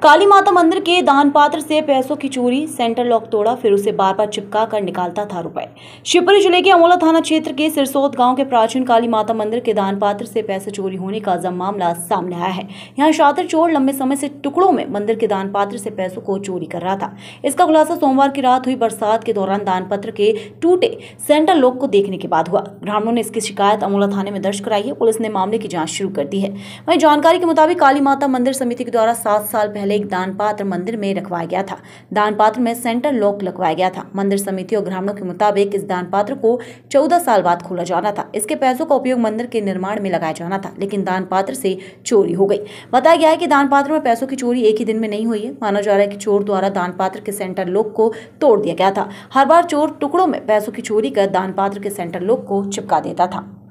काली माता मंदिर के दान पात्र से पैसों की चोरी सेंटर लॉक तोड़ा फिर उसे बार बार चिपका कर निकालता था रुपए शिवपुरी जिले के अमोला थाना क्षेत्र के सिरसोद गांव के प्राचीन काली माता मंदिर के दान पात्र से पैसे चोरी होने का जम मामला सामने आया है यहां शातिर चोर लंबे समय से टुकड़ों में मंदिर के दान पात्र से पैसों को चोरी कर रहा था इसका खुलासा सोमवार की रात हुई बरसात के दौरान दान पत्र के टूटे सेंटर लॉक को देखने के बाद हुआ ग्रामीणों ने इसकी शिकायत अमोला थाने में दर्ज कराई है पुलिस ने मामले की जाँच शुरू कर दी है वही जानकारी के मुताबिक काली माता मंदिर समिति के द्वारा सात साल पहले पहले एक दान पात्र मंदिर में रखवाया गया था दान पात्र में सेंटर लॉक लगवाया गया था मंदिर समिति और ग्रामीणों के मुताबिक इस दान पात्र को चौदह साल बाद खोला जाना था इसके पैसों का उपयोग मंदिर के निर्माण में लगाया जाना था लेकिन दान पात्र से चोरी हो गई बताया गया है कि दान पात्र में पैसों की चोरी एक ही दिन में नहीं हुई है माना जा रहा है कि चोर द्वारा दान पात्र के सेंटर लोक को तोड़ दिया गया था हर बार चोर टुकड़ों में पैसों की चोरी कर दान पात्र के सेंटर लोक को चिपका देता था